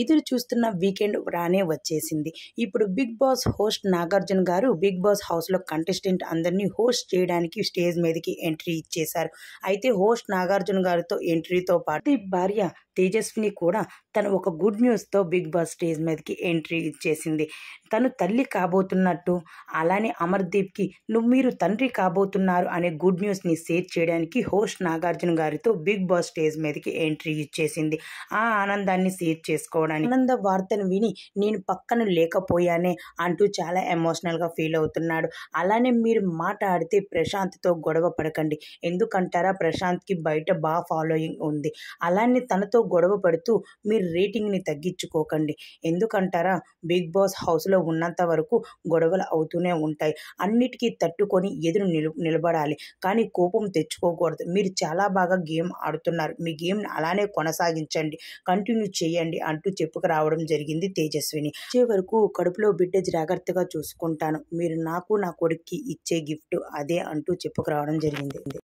ఎదురు చూస్తున్న వీకెండ్ రానే వచ్చేసింది ఇప్పుడు big boss host Nagarjuna garu Big Boss హౌస్లో కంటెస్టెంట్ అందరినీ హోస్ట్ చేయడానికి స్టేజ్ మీదకి ఎంట్రీ ఇచ్చేశారు అయితే హోస్ట్ నాగార్జున గారితో ఎంట్రీతో పాటు భార్య తేజస్విని కూడా తను ఒక గుడ్ న్యూస్తో బిగ్ బాస్ స్టేజ్ మీదకి ఎంట్రీ ఇచ్చేసింది తను తల్లి కాబోతున్నట్టు అలానే అమర్దీప్కి నువ్వు మీరు తండ్రి కాబోతున్నారు అనే గుడ్ న్యూస్ని షేర్ చేయడానికి హోస్ట్ నాగార్జున గారితో బిగ్ బాస్ స్టేజ్ మీదకి ఎంట్రీ ఇచ్చేసింది ఆ ఆనందాన్ని షేర్ చేసుకోవడం చేసుకోవడానికి ఆనంద వార్తను విని నేను పక్కన లేకపోయానే అంటూ చాలా ఎమోషనల్గా ఫీల్ అవుతున్నాడు అలానే మీరు మాట్లాడితే ప్రశాంత్తో గొడవ పడకండి ఎందుకంటారా ప్రశాంత్కి బయట బాగా ఫాలోయింగ్ ఉంది అలానే తనతో గొడవ పడుతూ మీరు రేటింగ్ని తగ్గించుకోకండి ఎందుకంటారా బిగ్ బాస్ హౌస్లో ఉన్నంత వరకు గొడవలు అవుతూనే ఉంటాయి అన్నిటికీ తట్టుకొని ఎదురు నిలు నిలబడాలి కానీ కోపం తెచ్చుకోకూడదు మీరు చాలా బాగా గేమ్ ఆడుతున్నారు మీ గేమ్ని అలానే కొనసాగించండి కంటిన్యూ చేయండి అంటూ చెప్పుకు రావడం జరిగింది తేజస్విని వచ్చే వరకు కడుపులో బిడ్డ జాగ్రత్తగా చూసుకుంటాను మీరు నాకు నా కొడుక్కి ఇచ్చే గిఫ్ట్ అదే అంటూ చెప్పుకు రావడం జరిగింది